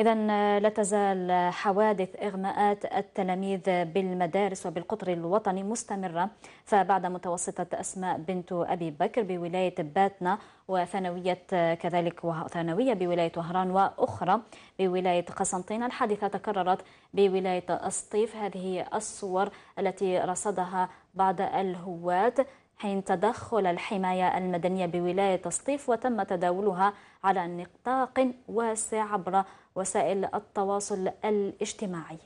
إذا آه، لا تزال آه، حوادث إغماءات التلاميذ بالمدارس وبالقطر الوطني مستمرة فبعد متوسطة أسماء بنت أبي بكر بولاية باتنا وثانوية آه، كذلك وثانوية بولاية وهران وأخرى بولاية قسنطينة الحادثة تكررت بولاية أسطيف هذه الصور التي رصدها بعض الهواة حين تدخل الحماية المدنية بولاية سطيف وتم تداولها على نطاق واسع عبر وسائل التواصل الاجتماعي